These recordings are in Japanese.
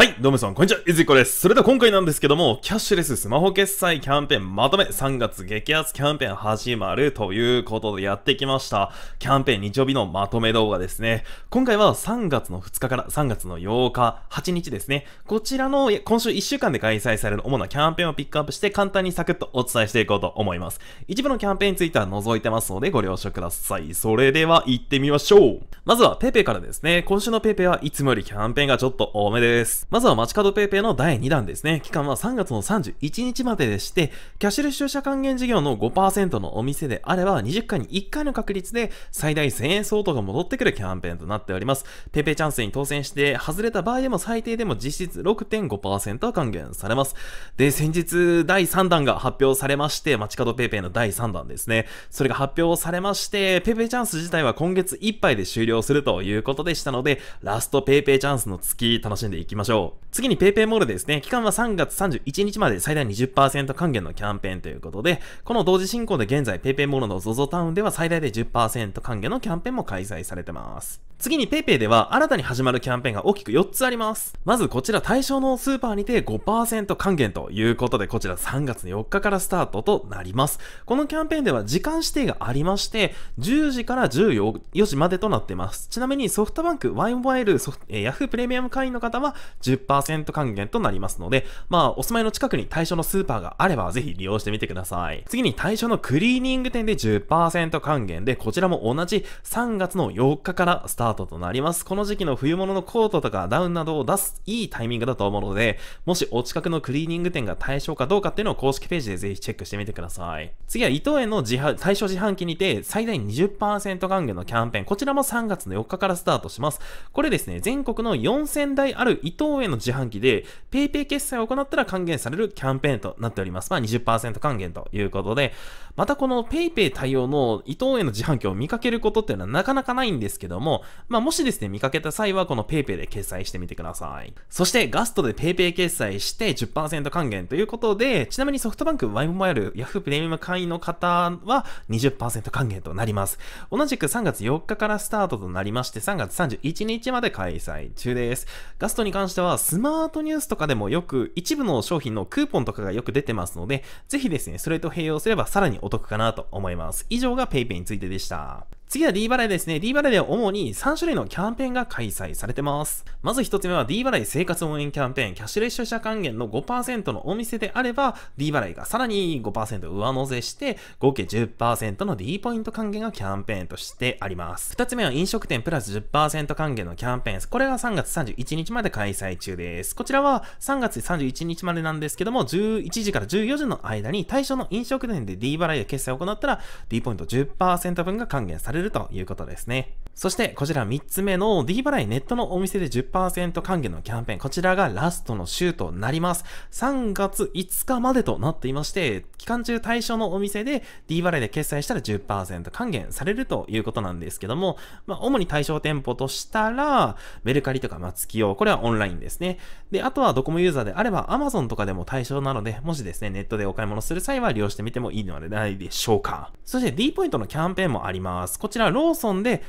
はいどうもさん、こんにちは。いずいこです。それでは今回なんですけども、キャッシュレススマホ決済キャンペーンまとめ3月激安キャンペーン始まるということでやってきました。キャンペーン日曜日のまとめ動画ですね。今回は3月の2日から3月の8日、8日ですね。こちらの今週1週間で開催される主なキャンペーンをピックアップして簡単にサクッとお伝えしていこうと思います。一部のキャンペーンについては除いてますのでご了承ください。それでは行ってみましょう。まずは PayPay からですね。今週の PayPay はいつもよりキャンペーンがちょっと多めです。まずはは街角ペイペイの第2弾ですね。期間は3月の31日まででして、キャッシュレス出社還元事業の5%のお店であれば、20回に1回の確率で最大1000円相当が戻ってくるキャンペーンとなっております。ペイペイチャンスに当選して、外れた場合でも最低でも実質6.5%は還元されます。で、先日第3弾が発表されまして、街角ペイペイの第3弾ですね。それが発表されまして、ペイペイチャンス自体は今月いっぱいで終了するということでしたので、ラストペイペイチャンスの月楽しんでいきましょう。次に PayPay モールですね、期間は3月31日まで最大20%還元のキャンペーンということで、この同時進行で現在 PayPay モールの ZOZO タウンでは最大で10%還元のキャンペーンも開催されてます。次に PayPay では新たに始まるキャンペーンが大きく4つあります。まずこちら対象のスーパーにて5%還元ということで、こちら3月4日からスタートとなります。このキャンペーンでは時間指定がありまして、10時から14時までとなってます。ちなみにソフトバンク、ワインワイル、フー、Yahoo プレミアム会員の方は10% 10%還元となりますので、まあ、お住まいの近くに対象のスーパーがあれば、ぜひ利用してみてください。次に対象のクリーニング店で10%還元で、こちらも同じ3月の4日からスタートとなります。この時期の冬物のコートとかダウンなどを出すいいタイミングだと思うので、もしお近くのクリーニング店が対象かどうかっていうのを公式ページでぜひチェックしてみてください。次は伊藤園の自販対象自販機にて最大20%還元のキャンペーン、こちらも3月の4日からスタートします。これですね、全国の4000台ある伊藤園の自販機で PayPay 決済を行ったら還元されるキャンペーンとなっております。まあ20%還元ということで、またこの PayPay 対応の伊藤園の自販機を見かけることっていうのはなかなかないんですけども、まあもしですね、見かけた際はこの PayPay で決済してみてください。そしてガストで PayPay 決済して10%還元ということで、ちなみにソフトバンク、ワイモバイル、Yahoo プレミアム会員の方は20%還元となります。同じく3月4日からスタートとなりまして、3月31日まで開催中です。ガストに関してはスマートニュースとかでもよく一部の商品のクーポンとかがよく出てますので、ぜひですね、それと併用すればさらにお得かなと思います。以上が PayPay についてでした。次は D 払いですね。D 払いでは主に3種類のキャンペーンが開催されてます。まず1つ目は D 払い生活応援キャンペーン、キャッシュレス消費者還元の5%のお店であれば、D 払いがさらに5%上乗せして、合計10%の D ポイント還元がキャンペーンとしてあります。2つ目は飲食店プラス10%還元のキャンペーンです。これが3月31日まで開催中です。こちらは3月31日までなんですけども、11時から14時の間に対象の飲食店で D 払いで決済を行ったら、D ポイント10%分が還元されるれるということですね。そして、こちら3つ目の D 払いネットのお店で10%還元のキャンペーン。こちらがラストの週となります。3月5日までとなっていまして、期間中対象のお店で D 払いで決済したら10%還元されるということなんですけども、まあ、主に対象店舗としたら、メルカリとかマツキヨ、これはオンラインですね。で、あとはドコモユーザーであれば Amazon とかでも対象なので、もしですね、ネットでお買い物する際は利用してみてもいいのではないでしょうか。そして D ポイントのキャンペーンもあります。こちらローソンで、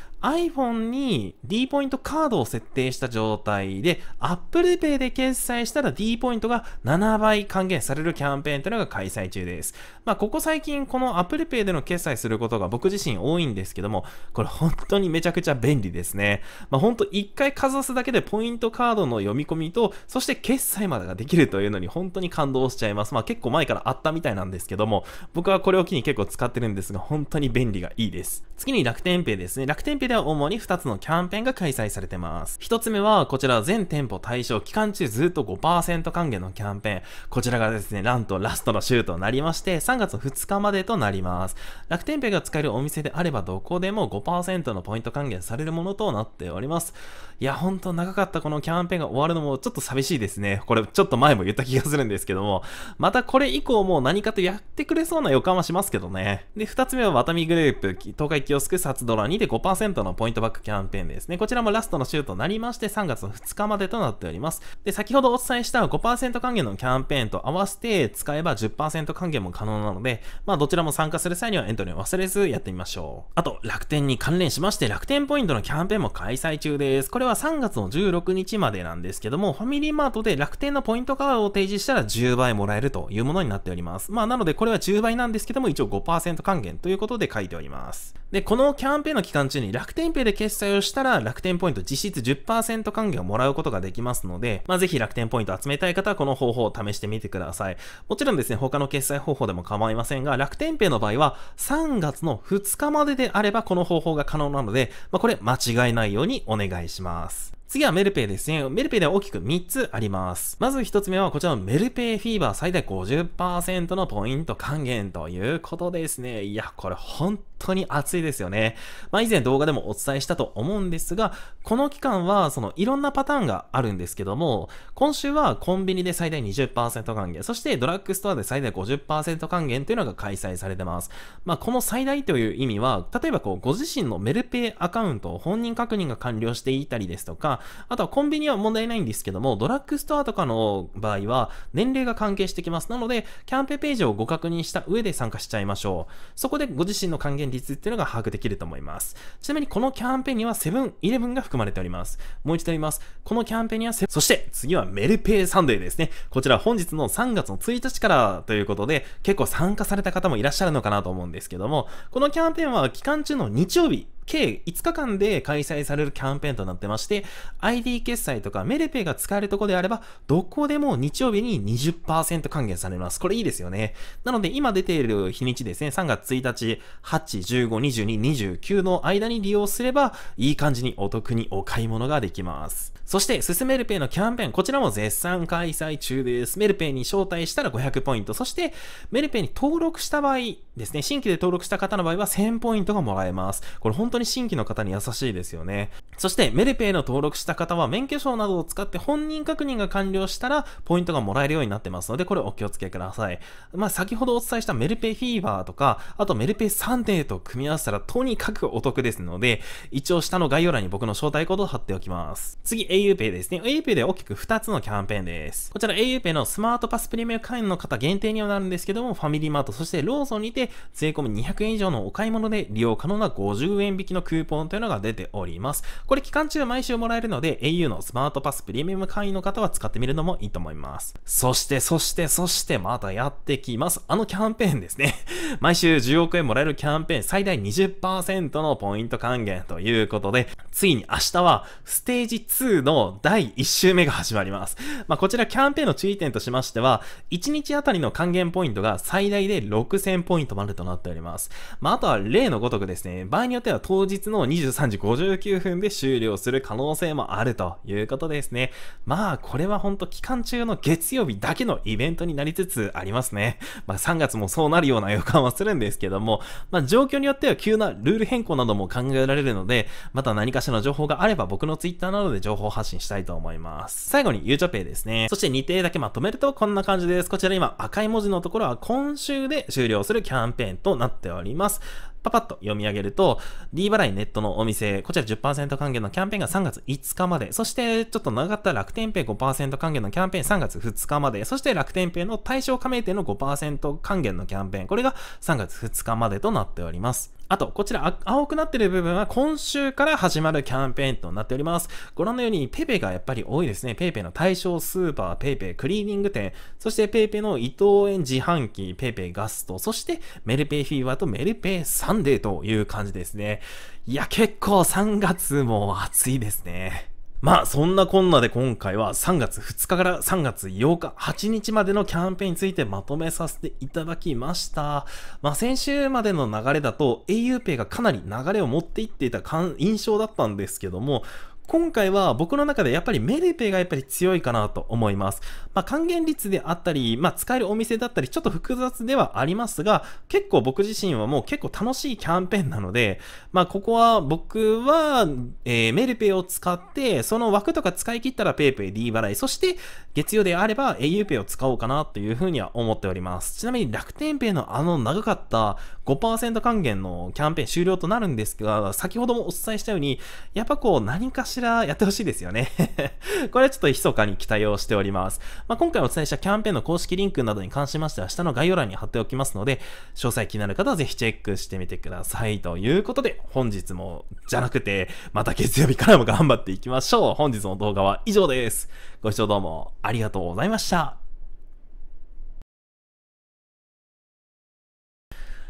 iPhone に D ポイントカードを設定した状態で Apple Pay で決済したら D ポイントが7倍還元されるキャンペーンというのが開催中です。まあ、ここ最近この Apple Pay での決済することが僕自身多いんですけども、これ本当にめちゃくちゃ便利ですね。まあ、本当一1回かざすだけでポイントカードの読み込みと、そして決済までができるというのに本当に感動しちゃいます。まあ、結構前からあったみたいなんですけども、僕はこれを機に結構使ってるんですが、本当に便利がいいです。次に楽天ペイですね。楽天ペイでは主に2つのキャンペーンが開催されてます。1つ目は、こちら全店舗対象期間中ずっと5%還元のキャンペーン。こちらがですね、なんとラストの週となりまして、3月2日までとなります。楽天ペイが使えるお店であれば、どこでも5%のポイント還元されるものとなっております。いや、ほんと長かったこのキャンペーンが終わるのもちょっと寂しいですね。これ、ちょっと前も言った気がするんですけども、またこれ以降も何かとやってくれそうな予感はしますけどね。で、2つ目は、ワタミグループ、東海キオスク、サツドラ2で5%ののポイントバックキャンペーンですね。こちらもラストの週となりまして、3月の2日までとなっております。で、先ほどお伝えした5%還元のキャンペーンと合わせて使えば10%還元も可能なので、まあどちらも参加する際にはエントリーを忘れずやってみましょう。あと、楽天に関連しまして、楽天ポイントのキャンペーンも開催中です。これは3月の16日までなんですけども、ファミリーマートで楽天のポイントカードを提示したら10倍もらえるというものになっております。まあなのでこれは10倍なんですけども、一応5%還元ということで書いております。で、このキャンペーンの期間中に楽天ペイで決済をしたら楽天ポイント実質10%還元をもらうことができますので、まあ、ぜひ楽天ポイント集めたい方はこの方法を試してみてください。もちろんですね、他の決済方法でも構いませんが、楽天ペイの場合は3月の2日までであればこの方法が可能なので、まあ、これ間違いないようにお願いします。次はメルペイですね。メルペイでは大きく3つあります。まず1つ目はこちらのメルペイフィーバー最大50%のポイント還元ということですね。いや、これ本当に熱いですよね。まあ以前動画でもお伝えしたと思うんですが、この期間はそのいろんなパターンがあるんですけども、今週はコンビニで最大20%還元、そしてドラッグストアで最大50%還元というのが開催されてます。まあこの最大という意味は、例えばこうご自身のメルペイアカウントを本人確認が完了していたりですとか、あとはコンビニは問題ないんですけども、ドラッグストアとかの場合は、年齢が関係してきます。なので、キャンペーンページをご確認した上で参加しちゃいましょう。そこでご自身の還元率っていうのが把握できると思います。ちなみにこのキャンペーンにはセブンイレブンが含まれております。もう一度言います。このキャンペーンにはセ、そして次はメルペイサンデーですね。こちら本日の3月の1日からということで、結構参加された方もいらっしゃるのかなと思うんですけども、このキャンペーンは期間中の日曜日計5日間で開催されるキャンペーンとなってまして、ID 決済とかメルペイが使えるところであれば、どこでも日曜日に20%還元されます。これいいですよね。なので今出ている日にちですね、3月1日、8、15、22、29の間に利用すれば、いい感じにお得にお買い物ができます。そして、すすめるペイのキャンペーン、こちらも絶賛開催中です。メルペイに招待したら500ポイント、そして、メルペイに登録した場合、ですね、新規で登録した方の場合は1000ポイントがもらえます。これ本当に新規の方に優しいですよね。そして、メルペイの登録した方は免許証などを使って本人確認が完了したら、ポイントがもらえるようになってますので、これお気をつけください。まあ、先ほどお伝えしたメルペイフィーバーとか、あとメルペイサンデーと組み合わせたらとにかくお得ですので、一応下の概要欄に僕の招待コードを貼っておきます。次、aupay ですね。aupay で大きく2つのキャンペーンです。こちら aupay のスマートパスプレミアム会員の方限定にはなるんですけども、ファミリーマート、そしてローソンにて税込み200円以上のお買い物で利用可能な50円引きのクーポンというのが出ております。これ期間中毎週もらえるので、au のスマートパスプレミアム会員の方は使ってみるのもいいと思います。そして、そして、そして、またやってきます。あのキャンペーンですね。毎週10億円もらえるキャンペーン最大20%のポイント還元ということで、ついに明日はステージ2の第1週目が始まります。まあ、こちらキャンペーンの注意点としましては、1日あたりの還元ポイントが最大で6000ポイント止まるとなっております。まあ、あとは例のごとくですね、場合によっては当日の23時59分で終了する可能性もあるということですね。まあ、これはほんと期間中の月曜日だけのイベントになりつつありますね。まあ、3月もそうなるような予感はするんですけども、まあ、状況によっては急なルール変更なども考えられるので、また何かしらの情報があれば僕の Twitter などで情報発信したいと思います。最後にゆうちょペイですね。そして日程だけまとめるとこんな感じです。こちら今赤い文字のところは今週で終了するキャンャンペーンとなっております。パパッと読み上げると、D 払いネットのお店、こちら10%還元のキャンペーンが3月5日まで、そしてちょっと長かった楽天ペイ5%還元のキャンペーン3月2日まで、そして楽天ペイの対象加盟店の5%還元のキャンペーン、これが3月2日までとなっております。あと、こちら青くなってる部分は今週から始まるキャンペーンとなっております。ご覧のようにペペがやっぱり多いですね。ペペの対象スーパー、ペペクリーニング店、そしてペペの伊藤園自販機、ペペガスト、そしてメルペイフィーバーとメルペイサンデーという感じですね。いや、結構3月も暑いですね。まあそんなこんなで今回は3月2日から3月8日8日までのキャンペーンについてまとめさせていただきました。まあ先週までの流れだと a u p イがかなり流れを持っていっていた印象だったんですけども、今回は僕の中でやっぱりメルペがやっぱり強いかなと思います。まあ、還元率であったり、まあ、使えるお店だったり、ちょっと複雑ではありますが、結構僕自身はもう結構楽しいキャンペーンなので、まあ、ここは僕は、えー、メルペを使って、その枠とか使い切ったら PayPay、D 払い、そして月曜であれば auPay を使おうかなというふうには思っております。ちなみに楽天ペイのあの長かった5%還元のキャンペーン終了となるんですが、先ほどもお伝えしたように、やっぱこう何かししらやってほしいですよね これはちょっと密かに期待をしております。まあ、今回お伝えしたキャンペーンの公式リンクなどに関しましては、下の概要欄に貼っておきますので、詳細気になる方はぜひチェックしてみてください。ということで、本日も、じゃなくて、また月曜日からも頑張っていきましょう。本日の動画は以上です。ご視聴どうもありがとうございました。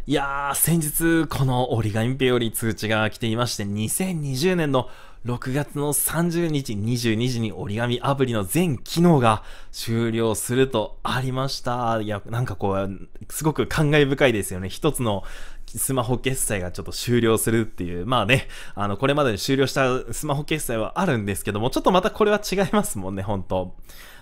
いやー、先日、この折り紙ペオリ通知が来ていまして、2020年の6月の30日22時に折り紙アプリの全機能が終了するとありました。いや、なんかこう、すごく感慨深いですよね。一つのスマホ決済がちょっと終了するっていう。まあね、あの、これまでに終了したスマホ決済はあるんですけども、ちょっとまたこれは違いますもんね、本当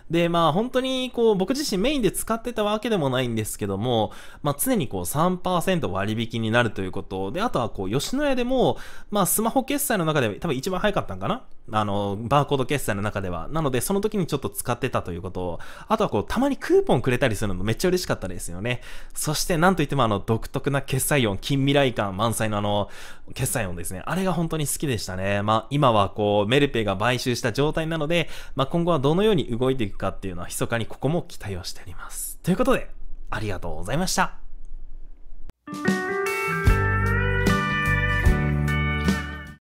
で、まあ本当にこう僕自身メインで使ってたわけでもないんですけども、まあ常にこう3%割引になるということで、あとはこう吉野家でも、まあスマホ決済の中で多分一番早かったんかなあの、バーコード決済の中では。なので、その時にちょっと使ってたということを、あとはこう、たまにクーポンくれたりするのもめっちゃ嬉しかったですよね。そして、なんといってもあの、独特な決済音、近未来感満載のあの、決済音ですね。あれが本当に好きでしたね。まあ、今はこう、メルペイが買収した状態なので、まあ、今後はどのように動いていくかっていうのは、密かにここも期待をしております。ということで、ありがとうございました。